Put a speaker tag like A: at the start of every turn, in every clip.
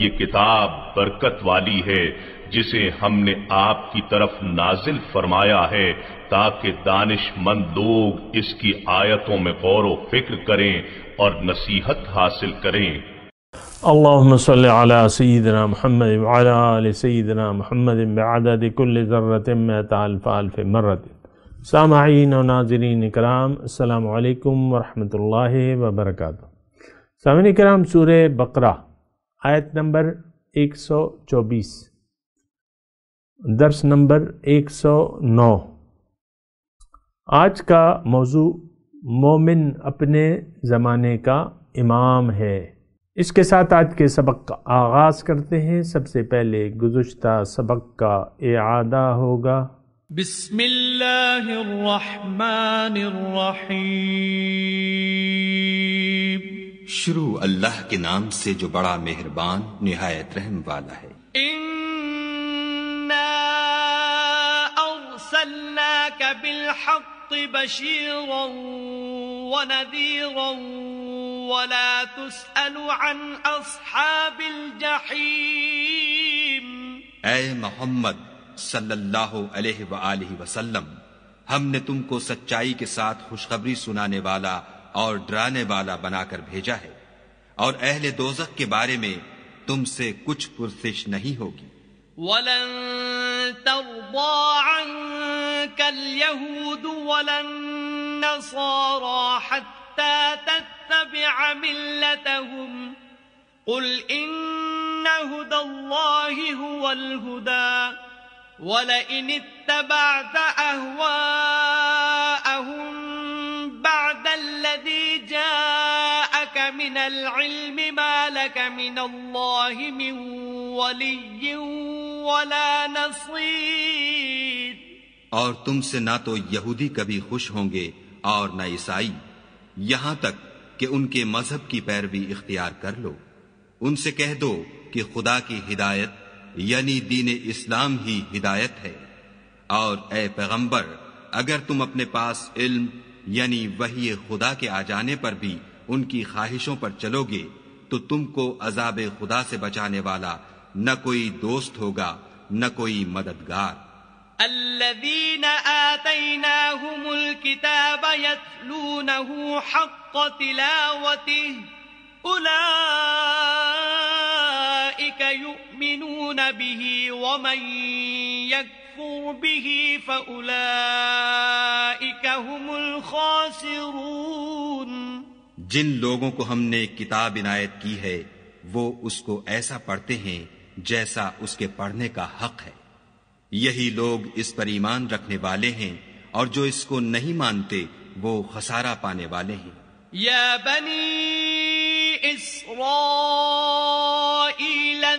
A: ये किताब बरकत वाली है जिसे हमने आपकी तरफ नाजिल फरमाया है ताकि दानिशमंद लोग इसकी आयतों में गौर व फिक्र करें और नसीहत हासिल करें
B: अल्लाह सला सदना महमद वाल सदना महमद बददिकुल ज़र्रतम तालफ़ालफ़ मरत सामाइन और नाजरीन कराम अल्लाम वरहमल वर्क सामिन कराम सूर बकरा आयत नंबर 124 दर्स नंबर 109 आज का मौजू मोमिन अपने ज़माने का इमाम है इसके साथ आज के सबक का आगाज़ करते हैं सबसे पहले गुज्त सबक का एदा होगा
C: बिस्मिल्लाहिर्रहमानिर्रहीम
A: शुरू अल्लाह के नाम से जो बड़ा मेहरबान निहायत रहम वाला है मोहम्मद सल्लल्लाहु वसलम हमने तुमको सच्चाई के साथ खुशखबरी सुनाने वाला और डराने वाला बनाकर भेजा है और अहले दोजक के बारे में तुमसे कुछ पुरसिश नहीं होगी
C: ولن ترضى عنك اليهود ولا النصارى حتى تتبع ملتهم قل إن هدى الله هو الهدى ولئن اتبعت أهواءهم العلم ما لك من الله من ولي ولا نصير
A: और तुमसे ना तो यहूदी कभी खुश होंगे और न ईसाई यहां तक कि उनके मजहब की पैरवी इख्तियार कर लो उनसे कह दो कि खुदा की हिदायत यानी दीन इस्लाम ही हिदायत है और ए पैगंबर अगर तुम अपने पास इल्म यानी वही खुदा के आ जाने पर भी ان کی خواہشوں پر چلو گے تو تم کو عذاب خدا سے بچانے والا نہ کوئی دوست ہوگا نہ کوئی مددگار
C: الذين آتيناهم الكتاب يتلونه حق تلاوته أولئك يؤمنون به ومن يكفر به فأولئك هم الخاسرون
A: जिन लोगों को हमने किताब इनायत की है वो उसको ऐसा पढ़ते हैं जैसा उसके पढ़ने का हक है यही लोग इस पर ईमान रखने वाले हैं और जो इसको नहीं मानते वो खसारा पाने वाले हैं
C: या बनी इस इसरा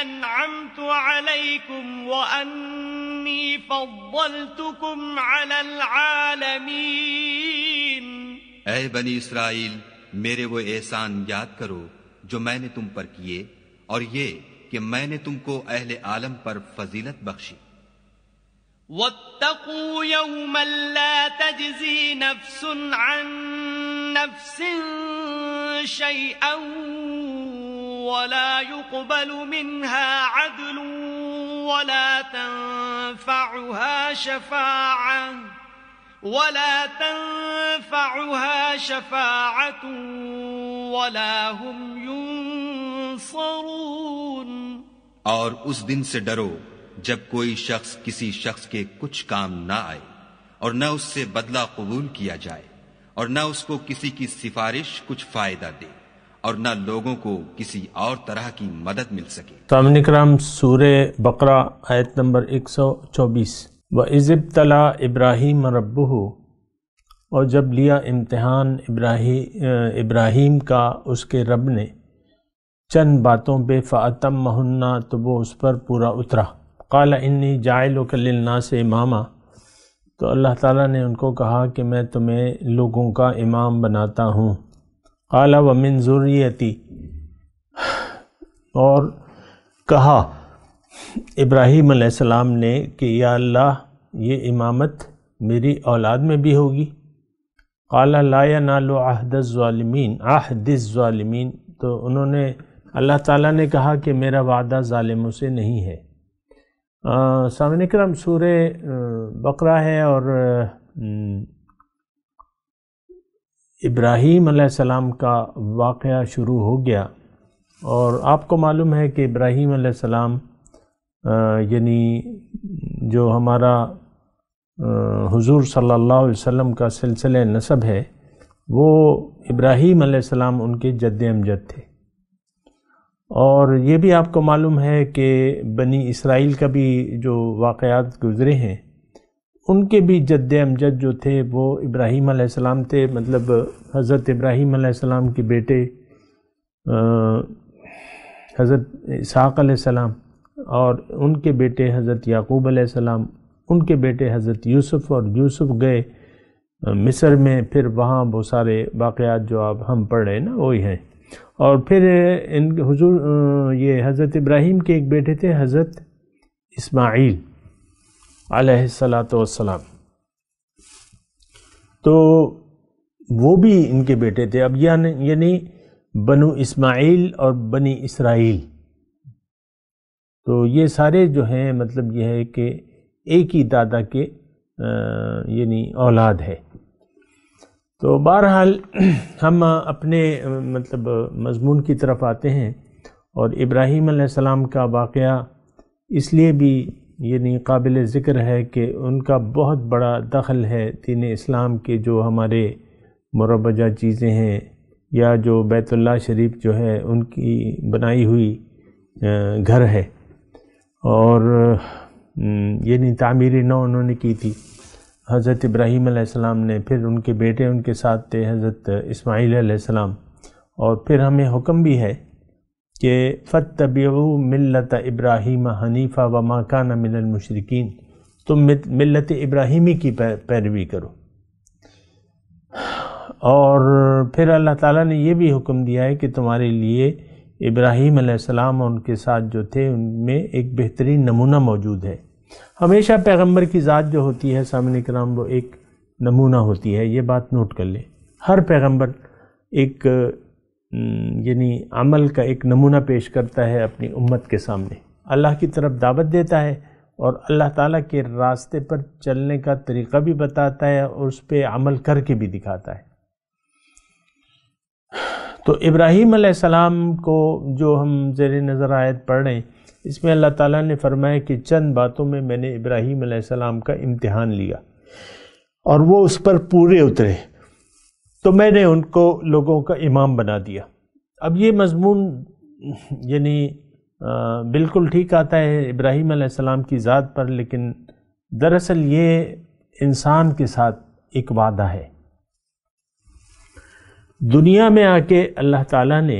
C: أنعمت عليكم وأني فضلتكم على العالمين
A: اے بنی اسرائیل میرے وہ احسان یاد کرو جو میں نے تم پر کیے اور یہ کہ میں نے تم کو اہل عالم پر فضیلت بخشی
C: واتقوا يوما لا تجزي نفس عن نفس شيئا ولا يقبل منها عدل ولا تنفعها شفاعة ولا تنفعها شفاعة ولا هم ينصرون
A: और उस दिन से डरो जब कोई शख्स किसी शख्स के कुछ काम ना आए और न उससे बदला कबूल किया जाए और न उसको किसी की सिफारिश कुछ फायदा दे और न लोगों को किसी और तरह की मदद मिल सके
B: सामने तो कराम सूर बकरा आयत नंबर 124 व इज़ब तला इब्राहिम रबू और जब लिया इम्तहान इब्राही इब्राहिम का उसके रब ने चंद बातों पे फ़ातम महन्ना तो वो उस पर पूरा उतरा काला इन्नी जायल वकलना से इमामा तो अल्लाह ताला ने उनको कहा कि मैं तुम्हें लोगों का इमाम बनाता हूँ काला व मिन ज़ुर्रियती और कहा इब्राहीम अलैहिस्सलाम ने कि या अल्लाह ये इमामत मेरी औलाद में भी होगी काला लाया नालो आहदिस आहदस्ालमीन तो उन्होंने अल्लाह ताला ने कहा कि मेरा वादा ालिमों से नहीं है सामने करम सूर बकरा है और इब्राहीम सलाम का वाक़ शुरू हो गया और आपको मालूम है कि इब्राहीम सलाम यानी जो हमारा हुजूर सल्लल्लाहु अलैहि वसल्लम का सिलसिले नसब है वो इब्राहीम सलाम उनके जद अमजद थे और ये भी आपको मालूम है कि बनी इसराइल का भी जो वाक़ात गुज़रे हैं उनके भी जद अमजद जो थे वो इब्राहीम आसमाम थे मतलब हज़रत इब्राहीम आसमाम के बेटे हज़रत इसहाक़ और उनके बेटे हज़रत याकूब आसमाम उनके बेटे हज़रत यूसुफ़ और यूसुफ़ गए मिस्र में फिर वहाँ वो सारे वाक़ात जो आप हम पढ़ रहे हैं ना वही हैं और फिर इन हजूर ये हज़रत इब्राहिम के एक बेटे थे हज़रत इस्माइल सलाम तो वो भी इनके बेटे थे अब यानी बनु इस्माइल और बनी इसराइल तो ये सारे जो हैं मतलब ये है कि एक ही दादा के यानी औलाद है तो बहरहाल हम अपने मतलब मजमून की तरफ आते हैं और इब्राहीम का वाक़ इसलिए भी ये नहीं काबिल ज़िक्र है कि उनका बहुत बड़ा दखल है दीन इस्लाम के जो हमारे मुरबजा चीज़ें हैं या जो बैतुल्ला शरीफ जो है उनकी बनाई हुई घर है और यानी तामीर नौ उन्होंने की थी हज़रत इब्राहीम अलैहिस्सलाम ने फिर उनके बेटे उनके साथ थे हज़रत इसमाईल अलैहिस्सलाम और फिर हमें हुक्म भी है कि फ़तबू मिलत इब्राहिम हनीफ़ा व माकाना मिनलमशरकिन तुम मिलत इब्राहिमी की पैरवी करो और फिर अल्लाह ताला ने यह भी हुक्म दिया है कि तुम्हारे लिए इब्राहिम इब्राहीम और उनके साथ जो थे उनमें एक बेहतरीन नमूना मौजूद है हमेशा पैगंबर की ज़ात जो होती है सामने कराम वो एक नमूना होती है ये बात नोट कर लें हर पैगंबर एक हम्म, यानी अमल का एक नमूना पेश करता है अपनी उम्मत के सामने अल्लाह की तरफ दावत देता है और अल्लाह ताला के रास्ते पर चलने का तरीक़ा भी बताता है और उस पर अमल करके भी दिखाता है तो इब्राहीम सलाम को जो हम जेर नज़र आयत पढ़ रहे हैं इसमें अल्लाह ताला ने फरमाया कि चंद बातों में मैंने इब्राहीम सलाम का इम्तहान लिया और वो उस पर पूरे उतरे तो मैंने उनको लोगों का इमाम बना दिया अब ये मजमून यानी बिल्कुल ठीक आता है इब्राहिम आसमाम की ज़ात पर लेकिन दरअसल ये इंसान के साथ एक वादा है दुनिया में आके अल्लाह ताला ने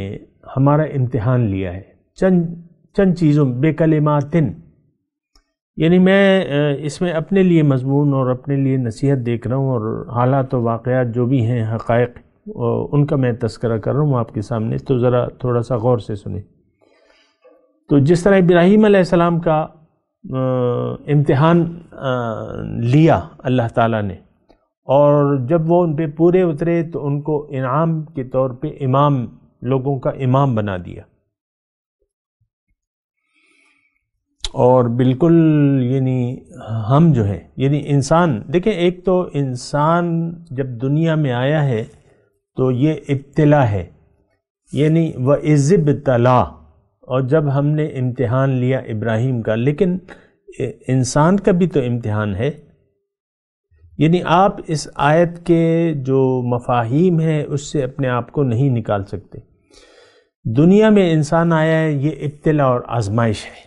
B: हमारा इम्तिहान लिया है चंद चंद चीज़ों बेकलमातिन यानी मैं इसमें अपने लिए मजमून और अपने लिए नसीहत देख रहा हूँ और हालात और वाक़ात जो भी हैं हक़ उनका मैं तस्करा कर रहा हूँ आपके सामने तो ज़रा थोड़ा सा गौर से सुने तो जिस तरह इब्राहिम सलाम का इम्तहान लिया अल्लाह ताला ने और जब वो उन पर पूरे उतरे तो उनको इनाम के तौर पे इमाम लोगों का इमाम बना दिया और बिल्कुल यानी हम जो है यानी इंसान देखें एक तो इंसान जब दुनिया में आया है तो ये इब्तला है यानी व इज़ब और जब हमने इम्तहान लिया इब्राहिम का लेकिन इंसान का भी तो इम्तहान है यानी आप इस आयत के जो मफाहिम है उससे अपने आप को नहीं निकाल सकते दुनिया में इंसान आया है ये इब्तला और आजमाइश है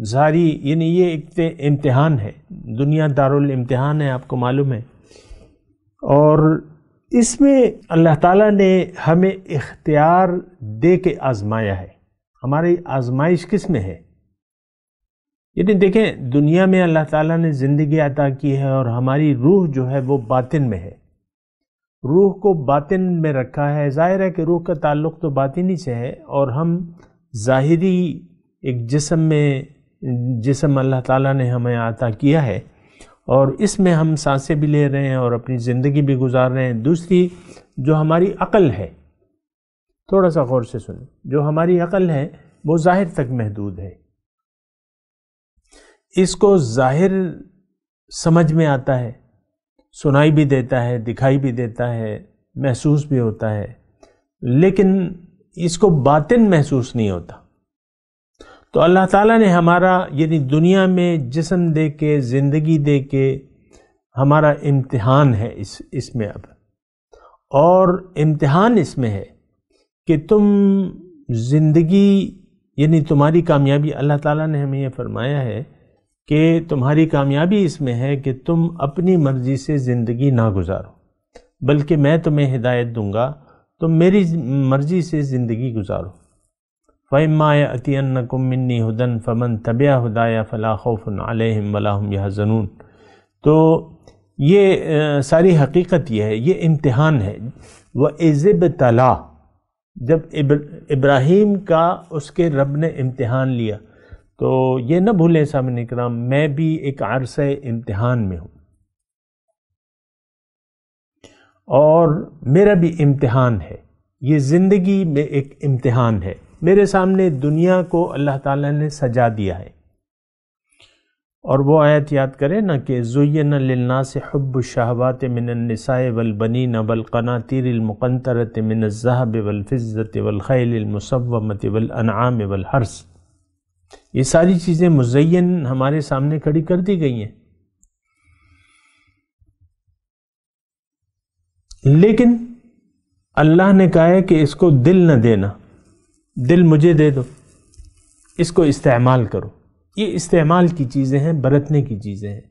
B: जारी यानी ये एक इम्तहान है दुनिया दारुल इम्तहान है आपको मालूम है और इसमें अल्लाह ताला ने हमें इख्तियार दे के आज़माया है हमारी आज़माइश किस में है यानी देखें दुनिया में अल्लाह ताला ने ज़िंदगी अता की है और हमारी रूह जो है वो बातिन में है रूह को बातिन में रखा है ज़ाहिर है कि रूह का ताल्लुक़ तो बातिन ही से है और हम ज़ाहिरी एक जिसम में जिसम अल्लाह ताला ने हमें आता किया है और इसमें हम सांसें भी ले रहे हैं और अपनी ज़िंदगी भी गुजार रहे हैं दूसरी जो हमारी अकल है थोड़ा सा गौर से सुने जो हमारी अकल है वो ज़ाहिर तक महदूद है इसको ज़ाहिर समझ में आता है सुनाई भी देता है दिखाई भी देता है महसूस भी होता है लेकिन इसको बातिन महसूस नहीं होता तो अल्लाह ताला ने हमारा यानी दुनिया में जिसम दे के ज़िंदगी दे के हमारा इम्तिहान है इस इसमें अब और इम्तिहान इसमें है कि तुम ज़िंदगी यानी तुम्हारी कामयाबी अल्लाह ताला ने हमें यह फरमाया है कि तुम्हारी कामयाबी इसमें है कि तुम अपनी मर्ज़ी से ज़िंदगी ना गुजारो बल्कि मैं तुम्हें हिदायत दूंगा तुम मेरी मर्ज़ी से ज़िंदगी गुजारो वमाय अतियन कुमिन्नी फ़मन तबिया हदाया फ़ला खौफ़न आलम वलाम जनून तो ये सारी हकीकत यह है ये इम्तहान है व इज़ब तला जब इब्राहिम का उसके रब ने इम्तहान लिया तो ये ना भूलें सामने कराम मैं भी एक अरस इम्तहान में हूँ और मेरा भी इम्तहान है ये ज़िंदगी में एक इम्तहान है मेरे सामने दुनिया को अल्लाह ताला ने सजा दिया है और वो आयत याद करें ना कि जुयन लन्ना से हब्ब शाहबात मिनसाए वलबनी नबलकना मिन मिनज़ाहब वलफ़त वलखैलमसवत वलअनाम वलहर्स ये सारी चीज़ें मुजैन हमारे सामने खड़ी कर दी गई हैं लेकिन अल्लाह ने कहा है कि इसको दिल न देना दिल मुझे दे दो इसको इस्तेमाल करो ये इस्तेमाल की चीज़ें हैं बरतने की चीज़ें हैं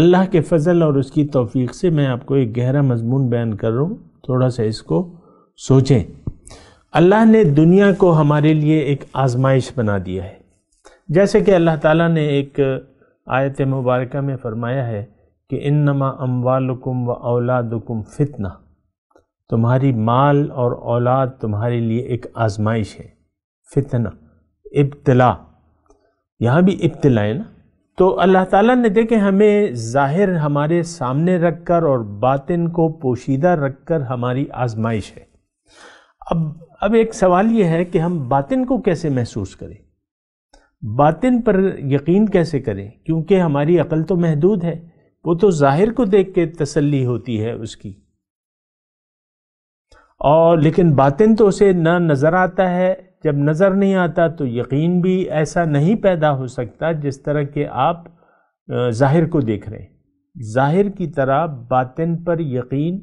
B: अल्लाह के फजल और उसकी तौफीक से मैं आपको एक गहरा मजमून बयान कर रहा हूँ थोड़ा सा इसको सोचें अल्लाह ने दुनिया को हमारे लिए एक आजमाइश बना दिया है जैसे कि अल्लाह ताला ने एक आयत मुबारक में फ़रमाया है कि इन नमा व औलादुकुम फितना तुम्हारी माल और औलाद तुम्हारे लिए एक आजमाइश है फितना इब्तला यहाँ भी इब्तला है ना तो अल्लाह ताला ने देखे हमें ज़ाहिर हमारे सामने रखकर और बातिन को पोशीदा रखकर हमारी आजमाइश है अब अब एक सवाल यह है कि हम बातिन को कैसे महसूस करें बातिन पर यकीन कैसे करें क्योंकि हमारी अकल तो महदूद है वो तो ज़ाहिर को देख के तसल्ली होती है उसकी और लेकिन बातिन तो उसे न नज़र आता है जब नज़र नहीं आता तो यकीन भी ऐसा नहीं पैदा हो सकता जिस तरह के आप ज़ाहिर को देख रहे हैं ज़ाहिर की तरह बातिन पर यकीन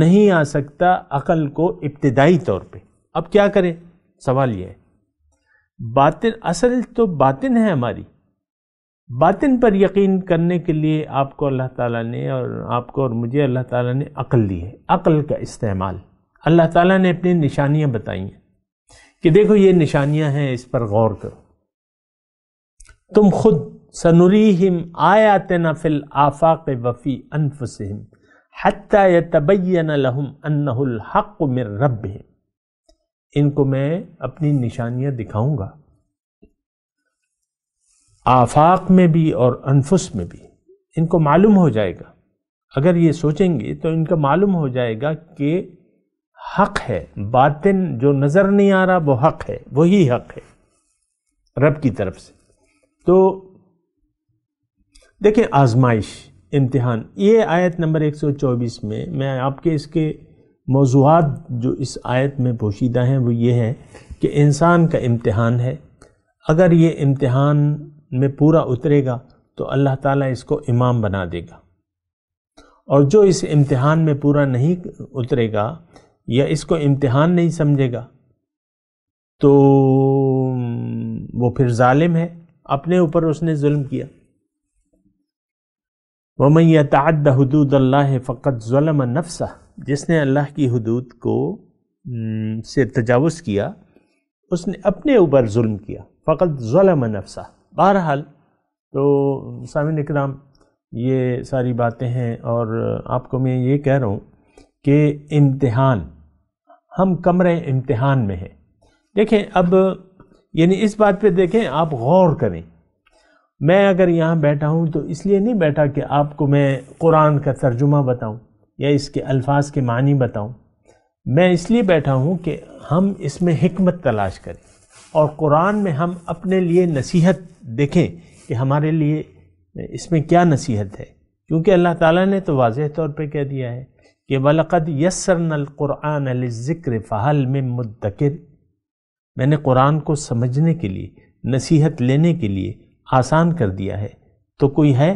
B: नहीं आ सकता अकल को इब्तदाई तौर पे अब क्या करें सवाल ये है बातिन असल तो बातिन है हमारी बातिन पर यकीन करने के लिए आपको अल्लाह ताला ने और आपको और मुझे अल्लाह ताला ने अक्ल दी है अक्ल का इस्तेमाल अल्लाह ताला ने अपनी निशानियाँ बताई हैं कि देखो ये निशानियाँ हैं इस पर गौर करो तुम खुद सनुरी हिम आयातना फिल आफाक वफ़ी अनफसम हत्या यबैन लहम अन्नहक़ मिर रब इनको मैं अपनी निशानियाँ दिखाऊँगा आफाक में भी और अनफुस में भी इनको मालूम हो जाएगा अगर ये सोचेंगे तो इनका मालूम हो जाएगा कि हक है बातिन जो नज़र नहीं आ रहा वो हक है वही हक है रब की तरफ से तो देखें आजमाइश इम्तिहान ये आयत नंबर 124 में मैं आपके इसके मौजूद जो इस आयत में पोशीदा हैं वो ये है कि इंसान का इम्तिहान है अगर ये इम्तिहान में पूरा उतरेगा तो अल्लाह ताला इसको इमाम बना देगा और जो इस इम्तिहान में पूरा नहीं उतरेगा या इसको इम्तिहान नहीं समझेगा तो वो फिर जालिम है अपने ऊपर उसने जुल्म किया वमैं हदूद अल्लाह फ़कत म नफ्सा जिसने अल्लाह की हदूद को से तजावज़ किया उसने अपने ऊपर जुल्म किया फ़कत म नफ्सा बहरहाल तो सामिन इकराम ये सारी बातें हैं और आपको मैं ये कह रहा हूँ कि इम्तहान हम कमरे इम्तहान में हैं देखें अब यानी इस बात पे देखें आप गौर करें मैं अगर यहाँ बैठा हूँ तो इसलिए नहीं बैठा कि आपको मैं कुरान का तर्जुमा बताऊँ या इसके अल्फाज के मानी बताऊँ मैं इसलिए बैठा हूँ कि हम इसमें हमत तलाश करें और कुरान में हम अपने लिए नसीहत देखें कि हमारे लिए इसमें क्या नसीहत है क्योंकि अल्लाह ताला ने तो वाज़ तौर पे कह दिया है कि वलक़द यसरनल क़ुरान ज़िक्र फ़हल में मुद्दिर मैंने कुरान को समझने के लिए नसीहत लेने के लिए आसान कर दिया है तो कोई है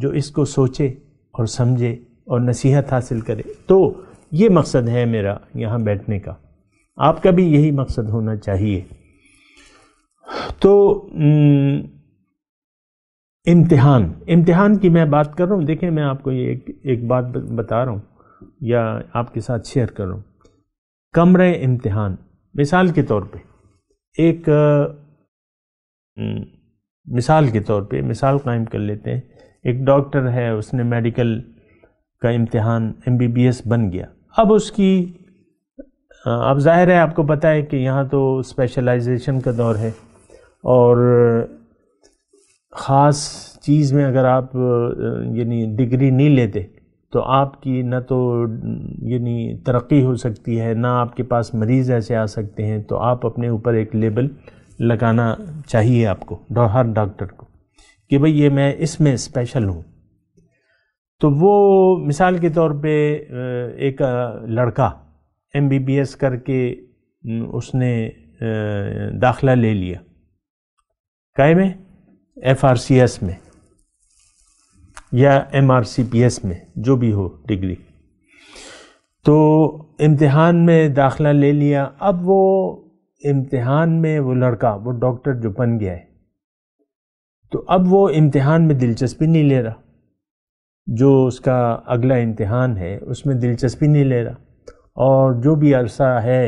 B: जो इसको सोचे और समझे और नसीहत हासिल करे तो ये मकसद है मेरा यहाँ बैठने का आपका भी यही मकसद होना चाहिए तो इम्तिहान इम्तिहान की मैं बात कर रहा हूँ देखें मैं आपको ये एक एक बात बता रहा हूँ या आपके साथ शेयर कर रहा हूँ कमरे इम्तिहान मिसाल के तौर पे एक मिसाल के तौर पे मिसाल कायम कर लेते हैं एक डॉक्टर है उसने मेडिकल का इम्तिहान एमबीबीएस बन गया अब उसकी अब जाहिर है आपको पता है कि यहाँ तो स्पेशलाइजेशन का दौर है और ख़ास चीज़ में अगर आप यानी डिग्री नहीं लेते तो आपकी ना तो यानी तरक्की हो सकती है ना आपके पास मरीज़ ऐसे आ सकते हैं तो आप अपने ऊपर एक लेबल लगाना चाहिए आपको हर डॉक्टर को कि भाई ये मैं इसमें स्पेशल हूँ तो वो मिसाल के तौर पे एक लड़का एमबीबीएस करके उसने दाखला ले लिया काय में एफ आर सी एस में या M R C P S में जो भी हो डिग्री तो इम्तहान में दाखला ले लिया अब वो इम्तहान में वो लड़का वो डॉक्टर जो बन गया है तो अब वो इम्तहान में दिलचस्पी नहीं ले रहा जो उसका अगला इम्तहान है उसमें दिलचस्पी नहीं ले रहा और जो भी अरसा है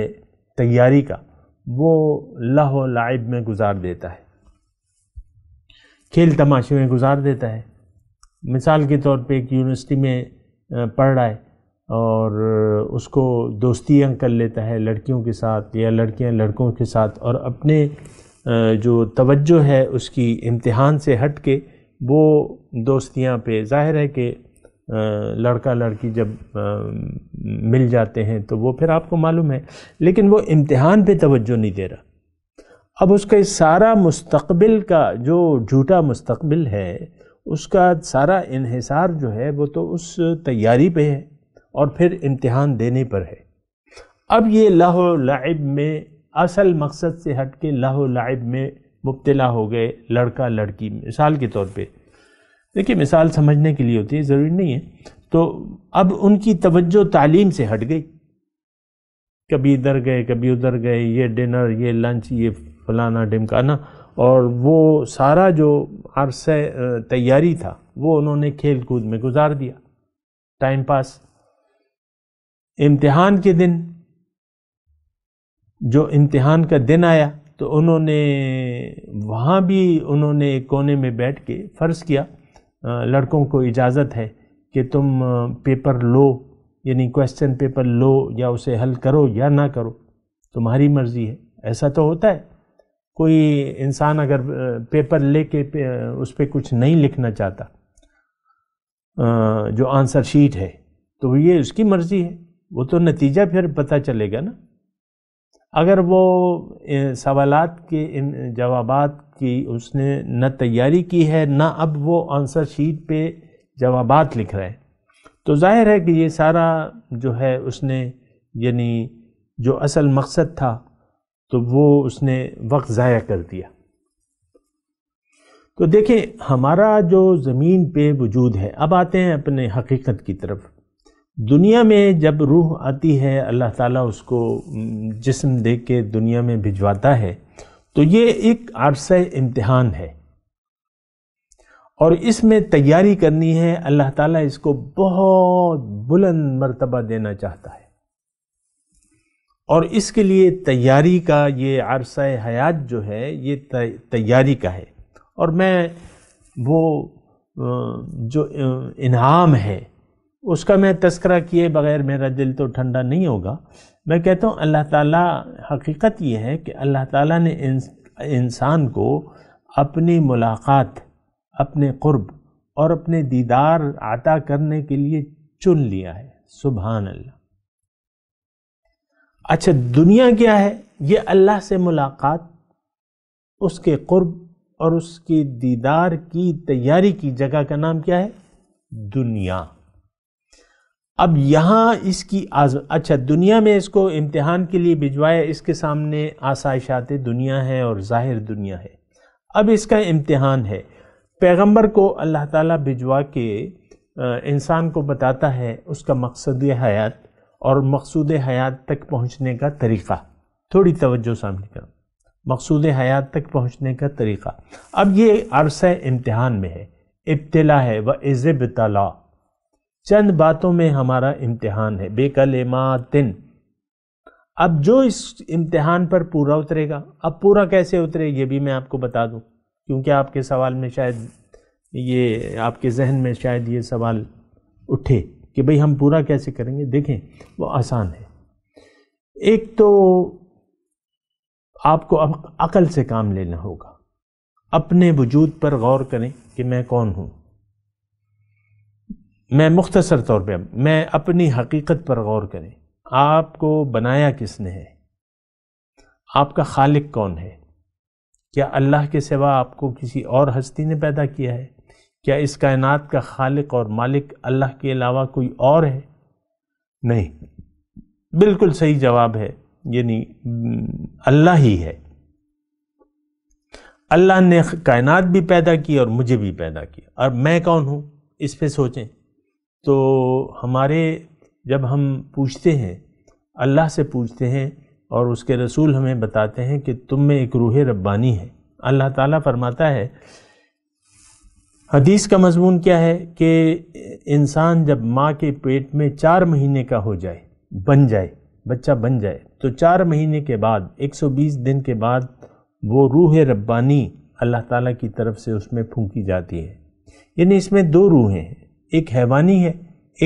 B: तैयारी का वो लाह लाइब में गुजार देता है खेल तमाशे में गुजार देता है मिसाल के तौर पे एक यूनिवर्सिटी में पढ़ रहा है और उसको दोस्तियाँ कर लेता है लड़कियों के साथ या लड़कियां लड़कों के साथ और अपने जो तवज्जो है उसकी इम्तिहान से हट के वो दोस्तियाँ पे जाहिर है कि लड़का लड़की जब मिल जाते हैं तो वो फिर आपको मालूम है लेकिन वो इम्तिहान पे तवज्जो नहीं दे रहा अब उसके सारा मुस्तकबिल का जो झूठा मुस्तकबिल है उसका सारा इहसार जो है वो तो उस तैयारी पे है और फिर इम्तहान देने पर है अब ये लहो लाइब में असल मकसद से हट के लहो लाइब में मुबतला हो गए लड़का लड़की मिसाल के तौर पे देखिए मिसाल समझने के लिए होती है ज़रूरी नहीं है तो अब उनकी तवज्जो तालीम से हट गई कभी इधर गए कभी उधर गए ये डिनर ये लंच ये फलाना ढिमकाना और वो सारा जो अरसा तैयारी था वो उन्होंने खेल कूद में गुजार दिया टाइम पास इम्तिहान के दिन जो इम्तिहान का दिन आया तो उन्होंने वहाँ भी उन्होंने कोने में बैठ के फ़र्ज़ किया लड़कों को इजाज़त है कि तुम पेपर लो यानी क्वेश्चन पेपर लो या उसे हल करो या ना करो तुम्हारी मर्ज़ी है ऐसा तो होता है कोई इंसान अगर पेपर लेके पे, उस पर कुछ नहीं लिखना चाहता जो आंसर शीट है तो ये उसकी मर्जी है वो तो नतीजा फिर पता चलेगा ना अगर वो सवाल के जवाब की उसने न तैयारी की है ना अब वो आंसर शीट पे जवाब लिख रहे हैं तो जाहिर है कि ये सारा जो है उसने यानी जो असल मकसद था तो वो उसने वक्त ज़ाया कर दिया तो देखें हमारा जो ज़मीन पे वजूद है अब आते हैं अपने हकीकत की तरफ दुनिया में जब रूह आती है अल्लाह ताला उसको जिस्म दे के दुनिया में भिजवाता है तो ये एक आरसा इम्तहान है और इसमें तैयारी करनी है अल्लाह ताला इसको बहुत बुलंद मर्तबा देना चाहता है और इसके लिए तैयारी का ये अरसा हयात जो है ये तैयारी का है और मैं वो जो इनाम है उसका मैं तस्करा किए बग़ैर मेरा दिल तो ठंडा नहीं होगा मैं कहता हूँ अल्लाह ताला हकीकत ये है कि अल्लाह ताला ने इंसान को अपनी मुलाकात अपने क़ुरब और अपने दीदार आता करने के लिए चुन लिया है सुबहान अल्लाह अच्छा दुनिया क्या है ये अल्लाह से मुलाकात उसके कुर्ब और उसके दीदार की तैयारी की जगह का नाम क्या है दुनिया अब यहाँ इसकी आज़ अच्छा दुनिया में इसको इम्तिहान के लिए भिजवाया इसके सामने आसाइशात दुनिया है और ज़ाहिर दुनिया है अब इसका इम्तिहान है पैगंबर को अल्लाह ताला भिजवा के इंसान को बताता है उसका मकसद हयात और मकसूद हयात तक पहुँचने का तरीक़ा थोड़ी तवज्जो सामने करो मकसूद हयात तक पहुँचने का तरीक़ा अब ये अरसा इम्तहान में है इब्तला है व इज़ब तला चंद बातों में हमारा इम्तहान है बेकल मातिन अब जो इस इम्तहान पर पूरा उतरेगा अब पूरा कैसे उतरे ये भी मैं आपको बता दूं क्योंकि आपके सवाल में शायद ये आपके जहन में शायद ये सवाल उठे कि भाई हम पूरा कैसे करेंगे देखें वो आसान है एक तो आपको अकल से काम लेना होगा अपने वजूद पर गौर करें कि मैं कौन हूँ मैं मुख्तसर तौर पे मैं अपनी हकीकत पर गौर करें आपको बनाया किसने है आपका खालिक कौन है क्या अल्लाह के सिवा आपको किसी और हस्ती ने पैदा किया है क्या इस कायनात का खालिक और मालिक अल्लाह के अलावा कोई और है नहीं बिल्कुल सही जवाब है यानी अल्लाह ही है अल्लाह ने कायनात भी पैदा की और मुझे भी पैदा किया और मैं कौन हूँ इस पे सोचें तो हमारे जब हम पूछते हैं अल्लाह से पूछते हैं और उसके रसूल हमें बताते हैं कि तुम में एक रूह रब्बानी है अल्लाह ताला फरमाता है हदीस का मजमून क्या है कि इंसान जब माँ के पेट में चार महीने का हो जाए बन जाए बच्चा बन जाए तो चार महीने के बाद 120 दिन के बाद वो रूह रब्बानी अल्लाह ताला की तरफ से उसमें फूंकी जाती है यानी इसमें दो रूहें हैं एक हैवानी है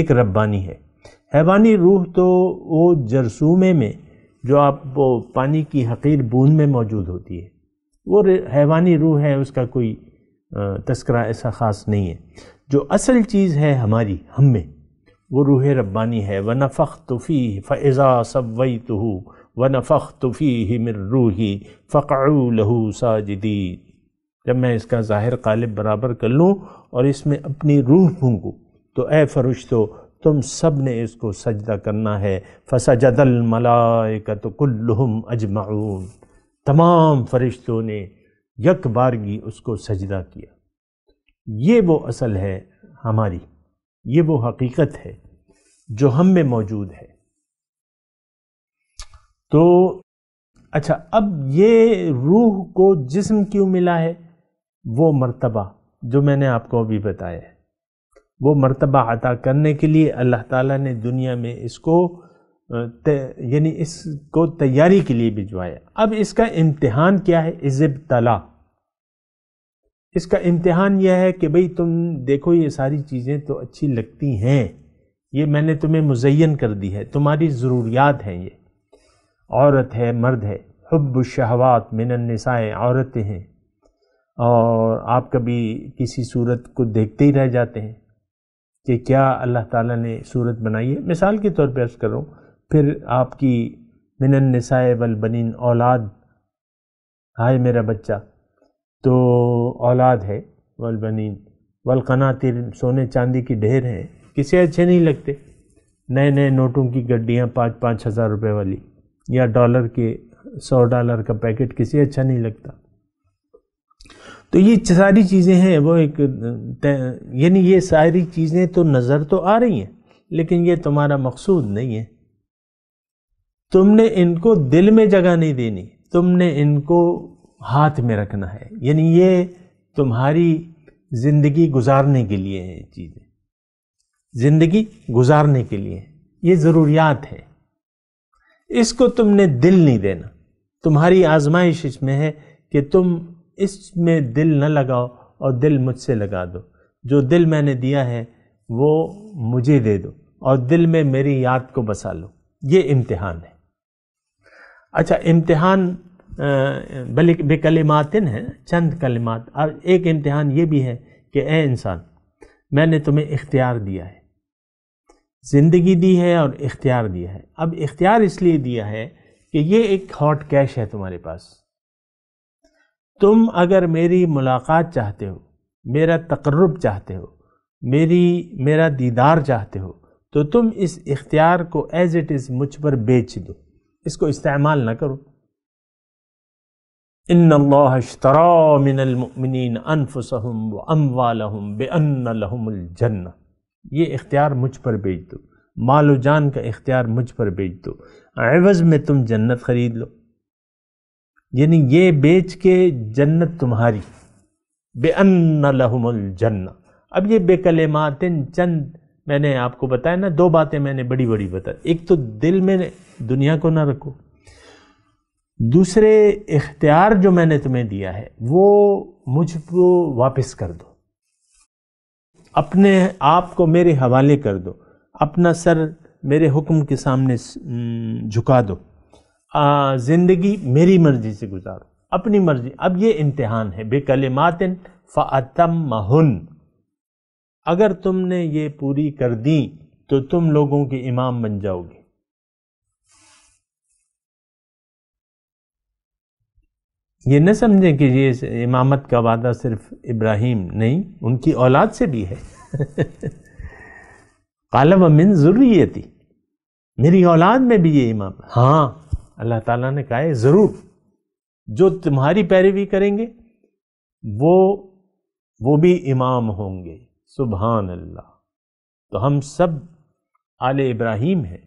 B: एक रब्बानी है हैवानी रूह तो वो जरसूमे में जो आप वो पानी की हकीर बूंद में मौजूद होती है वो हैवानी रूह है उसका कोई तस्करा ऐसा ख़ास नहीं है जो असल चीज़ है हमारी हम में वो रूह रब्बानी है व नफ़ तुफ़ी फ़ैज़ा सवई तो व नफ़ तुफ़ी ही मिर रूही फ़क़ू लहू साजिदी जब मैं इसका ज़ाहिर कालिब बराबर कर लूँ और इसमें अपनी रूह फूँकूँ तो ए फरिश्तो तुम सब ने इसको सजदा करना है फसजदल मलाइका तो कुल्लुम अजमाउन तमाम फरिश्तों ने यक बारगी उसको सजदा किया ये वो असल है हमारी ये वो हकीकत है जो हम में मौजूद है तो अच्छा अब ये रूह को जिस्म क्यों मिला है वो मर्तबा जो मैंने आपको अभी बताया है वो मर्तबा अता करने के लिए अल्लाह ताला ने दुनिया में इसको यानी इसको तैयारी के लिए भिजवाया अब इसका इम्तिहान क्या है इज़ब तला इसका इम्तिहान यह है कि भाई तुम देखो ये सारी चीज़ें तो अच्छी लगती हैं ये मैंने तुम्हें मुजैन कर दी है तुम्हारी ज़रूरियात हैं ये औरत है मर्द है हब शहवात मिनसाएँ औरतें हैं और आप कभी किसी सूरत को देखते ही रह जाते हैं कि क्या अल्लाह ताला ने सूरत बनाई है मिसाल के तौर पर अर्ज़ करूँ फिर आपकी मिनन नसाए वल बनिन औलाद हाय मेरा बच्चा तो औलाद है वल बनिन वल कनातिर सोने चांदी की ढेर हैं किसे अच्छे नहीं लगते नए नए नोटों की गड्डियाँ पाँच पाँच हज़ार रुपये वाली या डॉलर के सौ डॉलर का पैकेट किसे अच्छा नहीं लगता तो ये सारी चीज़ें हैं वो एक यानी ये सारी चीज़ें तो नज़र तो आ रही हैं लेकिन ये तुम्हारा मकसूद नहीं है तुमने इनको दिल में जगह नहीं देनी तुमने इनको हाथ में रखना है यानी ये तुम्हारी ज़िंदगी गुजारने के लिए है चीज़ें ज़िंदगी गुजारने के लिए ये ज़रूरियात है इसको तुमने दिल नहीं देना तुम्हारी आजमाइश इसमें है कि तुम इसमें दिल न लगाओ और दिल मुझसे लगा दो जो दिल मैंने दिया है वो मुझे दे दो और दिल में मेरी याद को बसा लो ये इम्तिहान है अच्छा इम्तहान बल बेकलिमातिन है चंद कलिमात और एक इम्तहान ये भी है कि ए इंसान मैंने तुम्हें इख्तियार दिया है ज़िंदगी दी है और इख्तियार दिया है अब इख्तियार इसलिए दिया है कि ये एक हॉट कैश है तुम्हारे पास तुम अगर मेरी मुलाकात चाहते हो मेरा तकर्रब चाहते हो मेरी मेरा दीदार चाहते हो तो तुम इस इख्तियार को एज़ इट इज़ मुझ पर बेच दो इसको इस्तेमाल ना करो इन मिनमिन अनफसहम व ये इख्तियार मुझ पर बेच दो माल जान का इख्तियार मुझ पर बेच दो एवज़ में तुम जन्नत ख़रीद लो यानी ये बेच के जन्नत तुम्हारी जन्ना अब ये बेकलमातिन चंद मैंने आपको बताया ना दो बातें मैंने बड़ी बड़ी बताई एक तो दिल में दुनिया को ना रखो दूसरे इख्तियार जो मैंने तुम्हें दिया है वो मुझको वापस कर दो अपने आप को मेरे हवाले कर दो अपना सर मेरे हुक्म के सामने झुका दो ज़िंदगी मेरी मर्ज़ी से गुजारो अपनी मर्ज़ी अब ये इम्तहान है बेकलमातिन फ़ातम महुन अगर तुमने ये पूरी कर दी तो तुम लोगों के इमाम बन जाओगे ये न समझें कि ये इमामत का वादा सिर्फ इब्राहिम नहीं उनकी औलाद से भी है काला अमिन जरूरी थी मेरी औलाद में भी ये इमाम हाँ अल्लाह ताला ने कहा है ज़रूर जो तुम्हारी पैरवी करेंगे वो वो भी इमाम होंगे सुबहान अल्लाह तो हम सब आल इब्राहिम हैं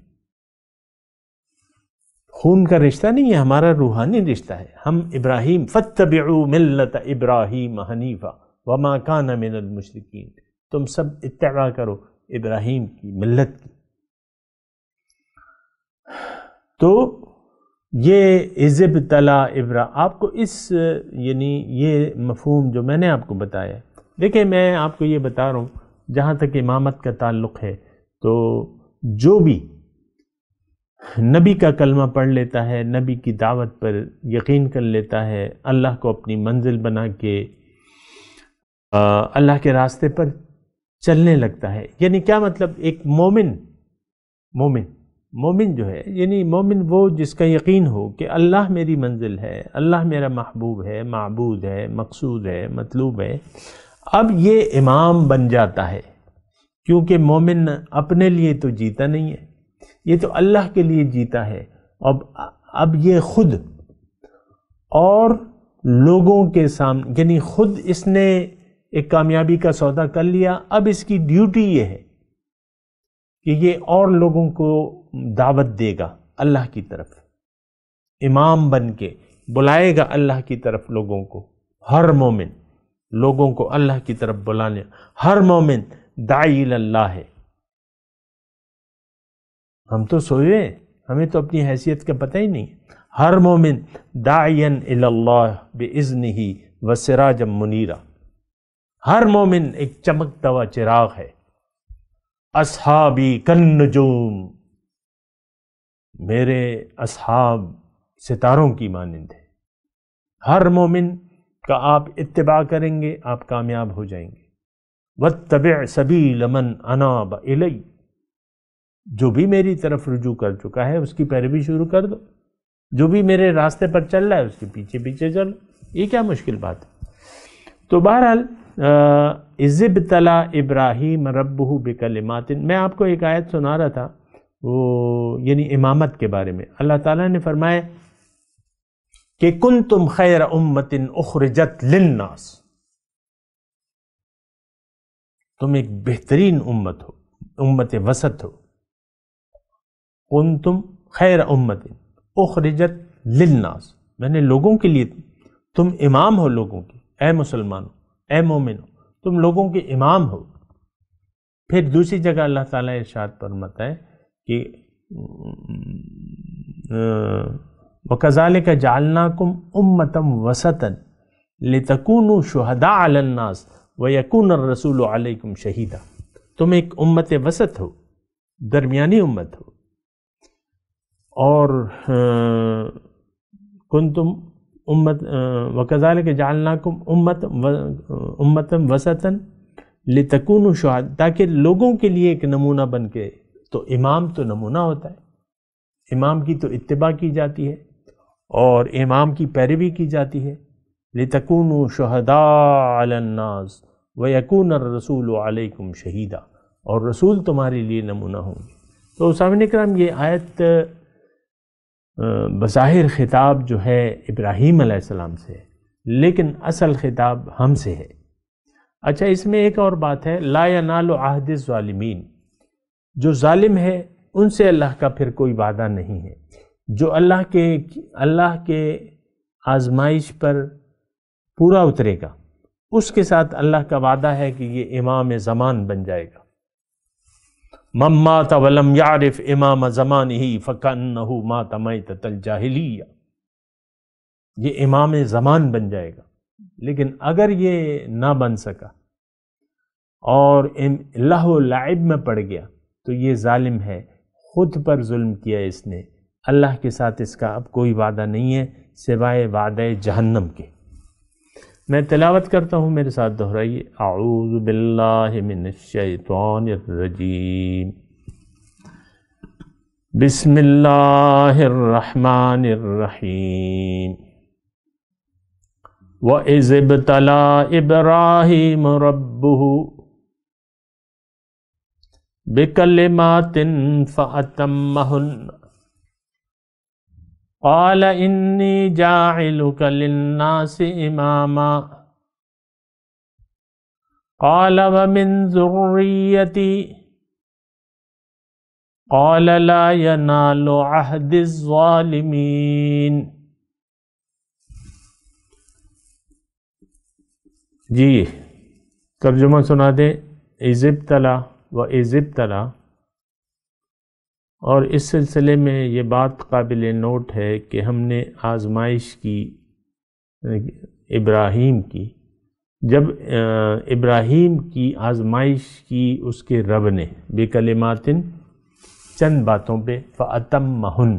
B: खून का रिश्ता नहीं है हमारा रूहानी रिश्ता है हम इब्राहिम फ़तब मिलत इब्राहिम हनीफा वमा काना मिनल तुम सब इतवा करो इब्राहिम की मिलत की तो ये इज़ब तला इब्रा आपको इस यानी ये मफहम जो मैंने आपको बताया देखिए मैं आपको ये बता रहा हूँ जहाँ तक इमामत का ताल्लुक़ है तो जो भी नबी का कलमा पढ़ लेता है नबी की दावत पर यकीन कर लेता है अल्लाह को अपनी मंजिल बना के अल्लाह के रास्ते पर चलने लगता है यानी क्या मतलब एक मोमिन मोमिन मोमिन जो है यानी मोमिन वो जिसका यकीन हो कि अल्लाह मेरी मंजिल है अल्लाह मेरा महबूब है मबूद है मकसूद है मतलूब है अब ये इमाम बन जाता है क्योंकि मोमिन अपने लिए तो जीता नहीं है ये तो अल्लाह के लिए जीता है अब अब ये खुद और लोगों के सामने यानी खुद इसने एक कामयाबी का सौदा कर लिया अब इसकी ड्यूटी ये है कि ये और लोगों को दावत देगा अल्लाह की तरफ इमाम बन के बुलाएगा अल्लाह की तरफ लोगों को हर मोमिन लोगों को अल्लाह की तरफ बुलाने हर मोमिन दाई अल्लाह है हम तो सोए हमें तो अपनी हैसियत का पता ही नहीं हर मोमिन दाइन अल्लाह बेज़न ही व सराज मुनीरा हर मोमिन एक चमकता हुआ चिराग है असहाबी कन्नजूम मेरे असहाब सितारों की मानंद है हर मोमिन का आप इतबा करेंगे आप कामयाब हो जाएंगे व तब सभी लमन अनाब इलई जो भी मेरी तरफ रुजू कर चुका है उसकी पैरवी शुरू कर दो जो भी मेरे रास्ते पर चल रहा है उसके पीछे पीछे चलो ये क्या मुश्किल बात है तो बहरहाल इज़ब तला इब्राहिम रबू मातिन मैं आपको एक आयत सुना रहा था वो यानी इमामत के बारे में अल्लाह ताला ने फरमाया कि कुन तुम खैर उम्मतिन उखरजत लिन्नास तुम एक बेहतरीन उम्मत हो उम्मत वसत हो कुन तुम खैर उम्मतिन उखरजत लिन्नास मैंने लोगों के लिए तुम इमाम हो लोगों के ए हो ए मोमिन हो तुम लोगों के इमाम हो फिर दूसरी जगह अल्लाह ताला इरशाद पर मत है कि वकजाल का जालना कुम उम्मतम वसतन लतकून शहदा आलन्नास व यकून रसूल आलकुम शहीदा तुम एक उम्मत वसत हो दरमियानी उम्मत हो और कुन तुम उम्मत वकजाल के जालना कुम उम्मत उम्मतम वसतन लतकून शहद ताकि लोगों के लिए एक नमूना बन के तो इमाम तो नमूना होता है इमाम की तो इतबा की जाती है और इमाम की पैरवी की जाती है लतकून शहदाज व यकून रसूल अलैकुम शहीदा और रसूल तुम्हारे लिए नमूना होंगे तो सामने कराम ये आयत बज़ाहिर ख़िताब जो है इब्राहीम सलाम से है लेकिन असल ख़िताब हम से है अच्छा इसमें एक और बात है ला नाल आहद जो ालिम है उनसे अल्लाह का फिर कोई वादा नहीं है जो अल्लाह के अल्लाह के आजमाइश पर पूरा उतरेगा उसके साथ अल्लाह का वादा है कि ये इमाम ज़मान बन जाएगा मम्मा तवलम यारिफ इमाम ज़मान ही फ़कन मा तमय तल जाहिलिया ये इमाम ज़मान बन जाएगा लेकिन अगर ये ना बन सका और लहलाइब में पड़ गया तो ये ालिम है ख़ुद पर जुल्म किया इसने अल्लाह के साथ इसका अब कोई वादा नहीं है सिवाय वादे जहन्नम के मैं तिलावत करता हूँ मेरे साथ दोहराइए आऊज़बिल्लाशतरजीम बसमिल्लाम व इज़ब तला इब्राहिम रबू बिकल मातिन फ़तमहन काल इन्नी जाइलुकलन्नास इमामा काल व मिन ज़ुर्रियती काल ला यनालु अहदिज़्ज़ालिमीन जी तर्जुमा सुना दें इज़िब्तला व इज़िब्तला और इस सिलसिले में ये बात काबिल नोट है कि हमने आजमाइश की इब्राहिम की जब इब्राहिम की आजमाइश की उसके रब ने बेकलमातिन चंद बातों पे फ़तम महन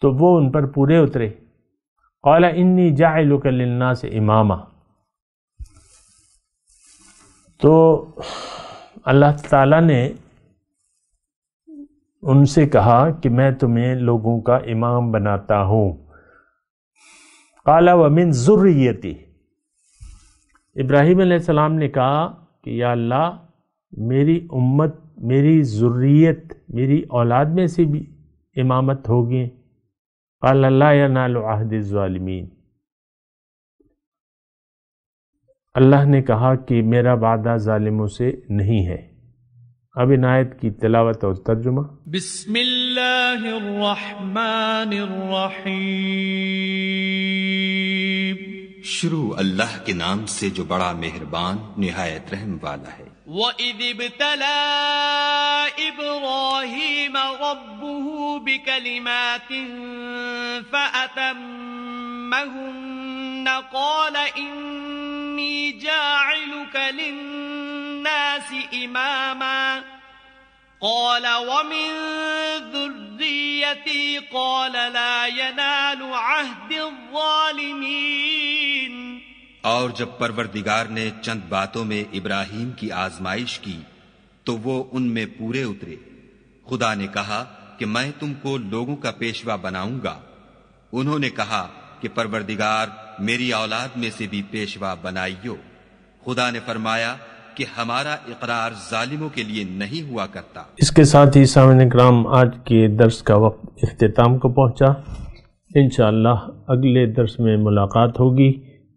B: तो वो उन पर पूरे उतरे कौला इन्नी जायलुकलना से इमामा तो अल्लाह ताला ने उनसे कहा कि मैं तुम्हें लोगों का इमाम बनाता हूँ काला वमिन ज़ुर्रियती इब्राहिम सलाम ने कहा कि या अल्लाह मेरी उम्मत मेरी ज़ुर्रियत मेरी औलाद में से भी इमामत होगी अल्लाह या नालहदालमीन अल्लाह ने कहा कि मेरा वादा ालिमों से नहीं है अभिनायत की तिलावत और
A: तर्जुमा
C: बिस्मिल्लाहिर्रहमानिर्रहीम
A: शुरू अल्लाह के नाम से जो बड़ा मेहरबान निहायत रहम वाला है
C: इब्राहिम रब्बुहु बिकलिमातिन फअतम्महुन قال إني جاعلك للناس للناس إماما قال ومن ذريتي قال لا ينال عهد الظالمين
A: और जब परवरदिगार ने चंद बातों में इब्राहिम की आजमाइश की तो वो उनमें पूरे उतरे खुदा ने कहा कि मैं तुमको लोगों का पेशवा बनाऊंगा उन्होंने कहा कि परवरदिगार मेरी औलाद में से भी पेशवा बनाइयो खुदा ने फरमाया कि हमारा इकरार जालिमों के लिए नहीं हुआ करता
B: इसके साथ ही सामने कराम आज के दर्स का वक्त अख्ताम को पहुँचा इन अगले दर्स में मुलाकात होगी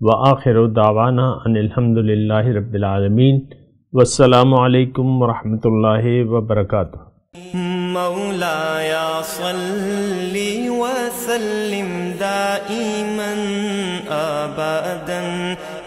B: व आखिर दावाना अनिलहमदिल्ला रबालमीन वालकम वरहमल वबरक मौलाया
C: सल्ली वसल्लिम दाईमन अबदन